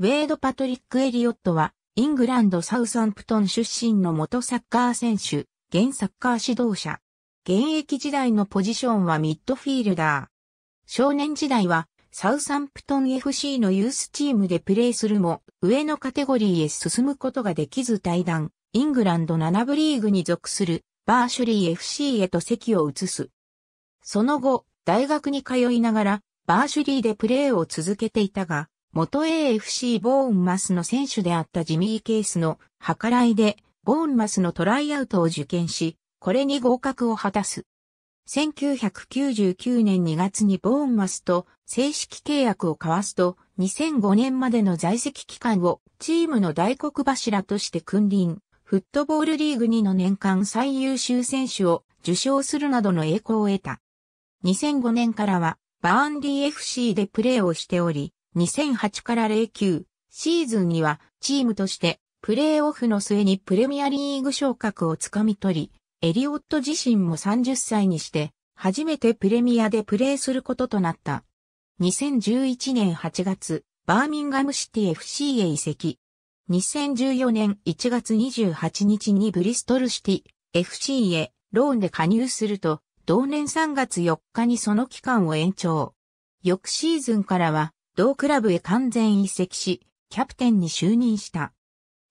ウェード・パトリック・エリオットは、イングランド・サウサンプトン出身の元サッカー選手、現サッカー指導者。現役時代のポジションはミッドフィールダー。少年時代は、サウサンプトン FC のユースチームでプレーするも、上のカテゴリーへ進むことができず退団、イングランド7部リーグに属する、バーシュリー FC へと席を移す。その後、大学に通いながら、バーシュリーでプレーを続けていたが、元 AFC ボーンマスの選手であったジミー・ケースの計らいで、ボーンマスのトライアウトを受験し、これに合格を果たす。1999年2月にボーンマスと正式契約を交わすと、2005年までの在籍期間をチームの大黒柱として君臨、フットボールリーグ2の年間最優秀選手を受賞するなどの栄光を得た。2005年からはバーンデー FC でプレーをしており、2008から09シーズンにはチームとしてプレーオフの末にプレミアリーグ昇格をつかみ取り、エリオット自身も30歳にして初めてプレミアでプレーすることとなった。2011年8月、バーミンガムシティ FC へ移籍。2014年1月28日にブリストルシティ FC へローンで加入すると、同年3月4日にその期間を延長。翌シーズンからは同クラブへ完全移籍し、キャプテンに就任した。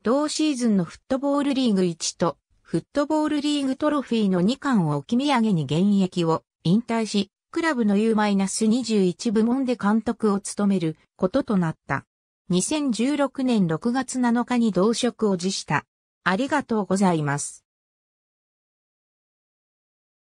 同シーズンのフットボールリーグ1と、フットボールリーグトロフィーの2冠を置き土産に現役を引退し、クラブの U-21 部門で監督を務めることとなった。2016年6月7日に同職を辞した。ありがとうございます。